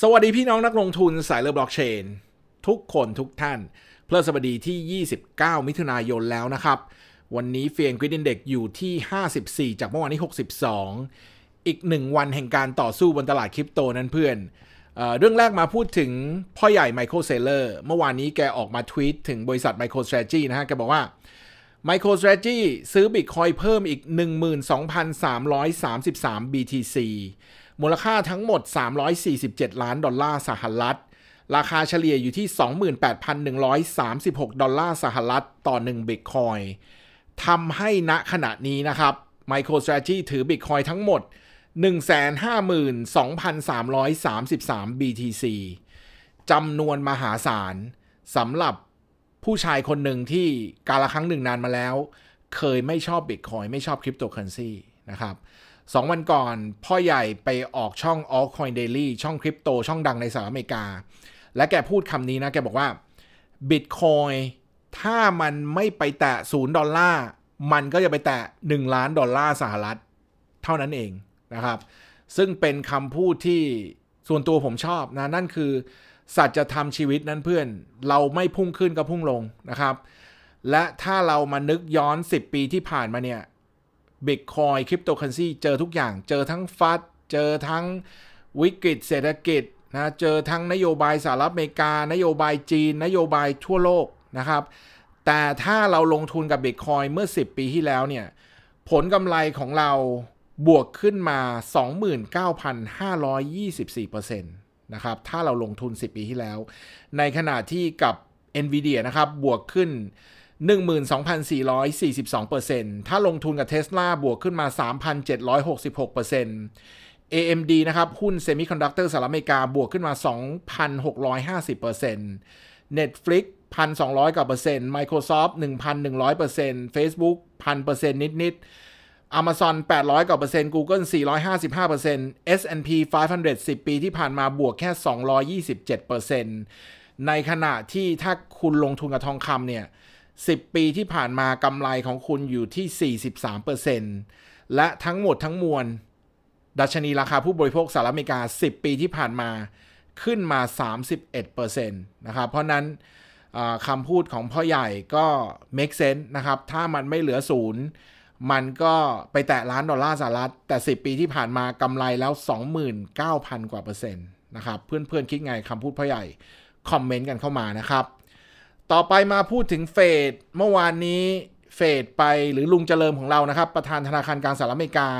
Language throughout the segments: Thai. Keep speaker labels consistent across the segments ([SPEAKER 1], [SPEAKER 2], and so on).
[SPEAKER 1] สวัสดีพี่น้องนักลงทุน สายเลือบล็อกเชน ทุกคนทุกท่าน เพื่อสวัสดีที่ 29 มิถุนายนแล้วนะครับ วันนี้เฟียงกริดินเด็กอยู่ที่ 54 จากเมื่อวานนี้ 62 อีกหนึ่งวันแห่งการต่อสู้บนตลาดคริปโตนั้นเพื่อนเอเรื่องแรกมาพูดถึงพ่อใหญ่ไมเคิลเซเลอร์เมื่อวานนี้แกออกมาทวีตถึงบริษัทไมโครสแตรจีนะฮะแกบอกว่าไมโครสแตรจีซื้อบิตคอยเพิ่มอีก 12,333 BTC มูลค่าทั้งหมด 347 ล้านดอลลาร์สหรัฐ ราคาเฉลี่ยอยู่ที่ 28,136 ดอลลาร์สหรัฐ ต่อ1บิตคอยทำให้ณขณะนี้นะครับ MicroStrategy ถือบิตคอยทั้งหมด 152,333 BTC จำนวนมหาศาลสำหรับผู้ชายคนหนึ่งที่กาลครั้งหนึ่งนานมาแล้ว เคยไม่ชอบบิตคอยไม่ชอบคริปโตเคอเรนซีนะครับ2 วันก่อน พ่อใหญ่ไปออกช่อง a l l c o i n Daily ช่องคริปโต ช่องดังในสหรัฐอเมริกา และแกพูดคำนี้นะ แกบอกว่า Bitcoin ถ้ามันไม่ไปแตะศูนย์ดอลลาร์ มันก็จะไปแตะ 1 ล้านดอลลาร์สหรัฐเท่านั้นเองนะครับ ซึ่งเป็นคำพูดที่ส่วนตัวผมชอบนะนั่นคือ สัจธรรมชีวิตนั้นเพื่อนเราไม่พุ่งขึ้นก็พุ่งลงนะครับและถ้าเรามานึกย้อน 10 ปีที่ผ่านมาเนี่ยบิตคอยคริปโตเคอเรนซีเจอทุกอย่างเจอทั้งฟัดเจอทั้งวิกฤตเศรษฐกิจนะเจอทั้งนโยบายสหรัฐอเมริกา นโยบายจีน นโยบายทั่วโลกนะครับแต่ถ้าเราลงทุนกับบิตคอยเมื่อ 10 ปีที่แล้วเนี่ยผลกำไรของเราบวกขึ้นมา 29,524%นะครับถ้าเราลงทุน 10 ปีที่แล้ว ในขณะที่กับ NVIDIA นะครับบวกขึ้น12,442%ถ้าลงทุนกับเทส l a บวกขึ้นมา 3,766% AMD นะครับ หุ้นเซมิคอนดักเตอร์สหรัฐอเมริกาบวกขึ้นมา 2,650% Netflix 1,200กว่าเปอร์เซ็นต์ Microsoft 1,100เปอร์เซ็นต์ Facebook 1,000เปอร์เซ็นต์นิด ๆ Amazon 800กว่าเปอร์เซ็นต์ Google 455เปอร์เซ็นต์ S&P 500 10 ปีที่ผ่านมาบวกแค่ 227เปอร์เซ็นต์ในขณะที่ถ้าคุณลงทุนกับทองคำเนี่ย10 ปีที่ผ่านมากำไรของคุณอยู่ที่ 43%และทั้งหมดทั้งมวลดัชนีราคาผู้บริโภคสหรัฐอเมริกา 10 ปีที่ผ่านมาขึ้นมา 31%นะครับเพราะนั้นคำพูดของ พ่อ ใหญ่ก็ make sense นะครับ ถ้ามันไม่เหลือศูนย์มันก็ไปแตะ ล้าน ดอลลาร์สหรัฐแต่ 10 ปีที่ผ่านมากำไรแล้ว 29,000 กว่าเปอร์เซ็นต์นะครับเพื่อนๆคิดไงคำพูดพ่อใหญ่คอมเมนต์กันเข้ามานะครับต่อไปมาพูดถึงเฟดเมื่อวานนี้เฟดไปหรือลุงเจริญของเรานะครับ ประธานธนาคารกลางสหรัฐอเมริกา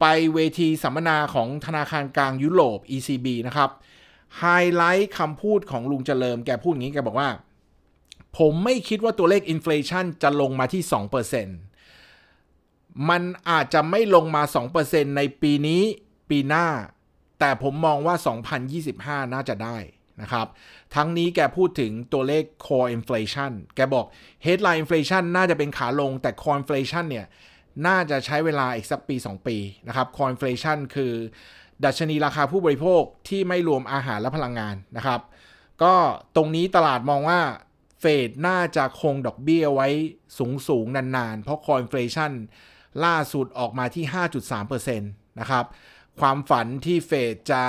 [SPEAKER 1] ไปเวทีสัมมนาของธนาคารกลางยุโรป ECB นะครับ ไฮไลท์คำพูดของลุงเจริญแกพูดอย่างนี้แกบอกว่า ผมไม่คิดว่าตัวเลขอินฟลชันจะลงมาที่ 2%มันอาจจะไม่ลงมา 2%ในปีนี้ปีหน้า แต่ผมมองว่า 2025 น่าจะได้นะครับทั้งนี้แกพูดถึงตัวเลข core inflation แกบอก headline inflation น่าจะเป็นขาลงแต่ core inflation เนี่ยน่าจะใช้เวลาอีกสักปี 2 ปีนะครับ core inflation คือ ดัชนีราคาผู้บริโภคที่ไม่รวมอาหารและพลังงานนะครับก็ตรงนี้ตลาดมองว่า เฟดน่าจะคงดอกเบี้ยไว้สูงสูงนานๆ เพราะ core inflation ล่าสุดออกมาที่ 5.3%นะครับความฝันที่เฟดจะ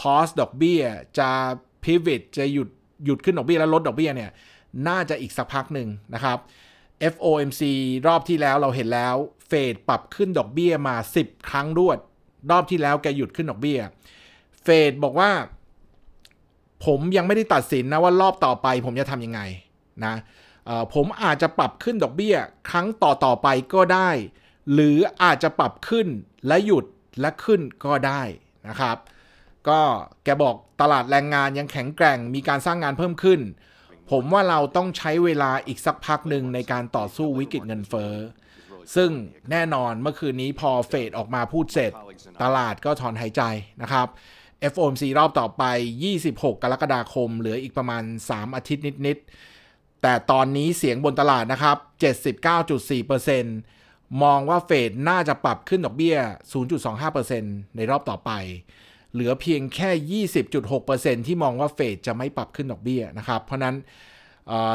[SPEAKER 1] พอสดอกเบี้ยจะพิวิตจะหยุดหยุดขึ้นดอกเบี้ยแล้วลดดอกเบี้ยเนี่ยน่าจะอีกสักพักหนึ่งนะครับ FOMC รอบที่แล้วเราเห็นแล้วเฟดปรับขึ้นดอกเบี้ยมา10 ครั้งรวด รอบที่แล้วแกหยุดขึ้นดอกเบี้ยเฟดบอกว่าผมยังไม่ได้ตัดสินนะว่ารอบต่อไป ผมจะทำยังไงนะผมอาจจะปรับขึ้นดอกเบี้ยครั้งต่อต่อไปก็ได้ หรืออาจจะปรับขึ้นและหยุดและขึ้นก็ได้นะครับก็แกบอกตลาดแรงงานยังแข็งแกร่งมีการสร้างงานเพิ่มขึ้น ผมว่าเราต้องใช้เวลาอีกสักพักหนึ่งในการต่อสู้วิกฤตเงินเฟ้อ ซึ่งแน่นอนเมื่อคืนนี้พอเฟดออกมาพูดเสร็จ ตลาดก็ถอนหายใจนะครับ FOMC รอบต่อไป 26 กรกฎาคมเหลืออีกประมาณ 3 อาทิตย์นิดๆแต่ตอนนี้เสียงบนตลาดนะครับ79.4%มองว่าเฟดน่าจะปรับขึ้นดอกเบี้ย0.25%ในรอบต่อไปเหลือเพียงแค่ 20.6%ที่มองว่าเฟดจะไม่ปรับขึ้นดอกเบี้ยนะครับ เพราะนั้น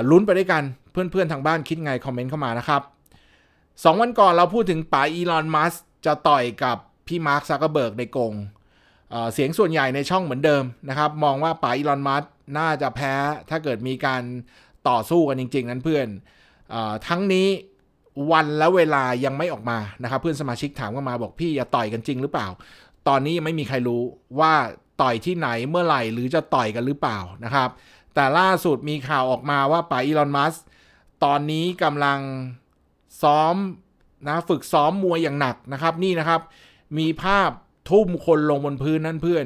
[SPEAKER 1] ลุ้นไปด้วยกันเพื่อนๆ ทางบ้านคิดไงคอมเมนต์เข้ามานะครับ 2 วันก่อนเราพูดถึงป๋าอีลอนมัสจะต่อยกับพี่มาร์คซักเกอร์เบิร์กในกงเสียงส่วนใหญ่ในช่องเหมือนเดิมนะครับ มองว่าป๋าอีลอนมัสน่าจะแพ้ถ้าเกิดมีการต่อสู้กันจริงๆ นั้นเพื่อนอทั้งนี้วันและเวลายังไม่ออกมานะครับเพื่อนสมาชิกถามก้ามาบอกพี่จะต่อยกันจริงหรือเปล่าตอนนี้ไม่มีใครรู้ว่าต่อยที่ไหนเมื่อไหร่หรือจะต่อยกันหรือเปล่านะครับ แต่ล่าสุดมีข่าวออกมาว่าป๋าอีลอนมัส ตอนนี้กำลังซ้อมนะฝึกซ้อมมวยอย่างหนักนะครับ นี่นะครับมีภาพทุ่มคนลงบนพื้นนั่นเพื่อน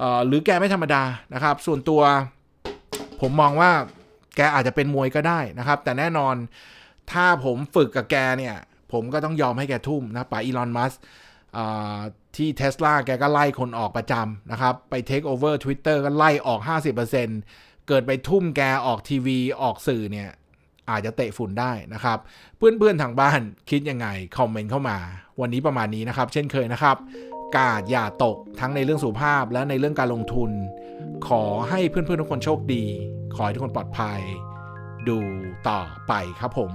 [SPEAKER 1] ออหรือแกไม่ธรรมดานะครับ ส่วนตัวผมมองว่าแกอาจจะเป็นมวยก็ได้นะครับ แต่แน่นอนถ้าผมฝึกกับแกเนี่ยผมก็ต้องยอมให้แกทุ่มนะป๋าอีลอนมัสที่เท s l a แกก็ไล่คนออกประจำนะครับ ไปเทอเวอร์ทว t ตเตอร์ก็ไล่ออก 50%เกิดไปทุ่มแกออกทีวีออกสื่อเนี่ย อาจจะเตะฝุ่นได้นะครับ เพื่อนๆ ทางบ้าน คิดยังไง คอมเมนต์เข้ามา วันนี้ประมาณนี้นะครับ เช่นเคยนะครับ กาดอย่าตกทั้งในเรื่องสุขภาพและในเรื่องการลงทุน ขอให้เพื่อนๆ ทุกคนโชคดี ขอให้ทุกคนปลอดภัย ดูต่อไปครับผม